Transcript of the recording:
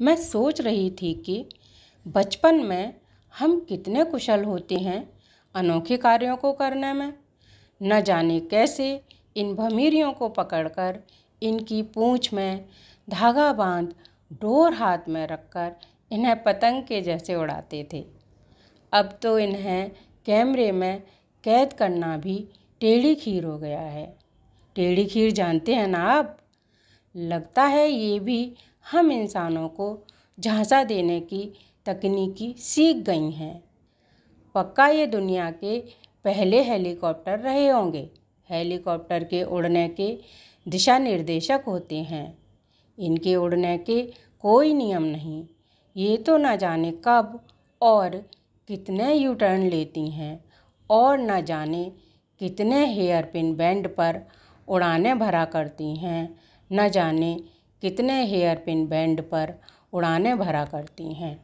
मैं सोच रही थी कि बचपन में हम कितने कुशल होते हैं अनोखे कार्यों को करने में न जाने कैसे इन भमीरियों को पकड़कर इनकी पूंछ में धागा बांध डोर हाथ में रखकर इन्हें पतंग के जैसे उड़ाते थे अब तो इन्हें कैमरे में कैद करना भी टेढ़ी खीर हो गया है टेढ़ी खीर जानते हैं ना आप लगता है ये भी हम इंसानों को झांसा देने की तकनीकी सीख गई हैं पक्का ये दुनिया के पहले हेलीकॉप्टर रहे होंगे हेलीकॉप्टर के उड़ने के दिशा निर्देशक होते हैं इनके उड़ने के कोई नियम नहीं ये तो ना जाने कब और कितने यू टर्न लेती हैं और ना जाने कितने हेयर पिन बैंड पर उड़ाने भरा करती हैं न जाने कितने हेयर पिन बैंड पर उड़ाने भरा करती हैं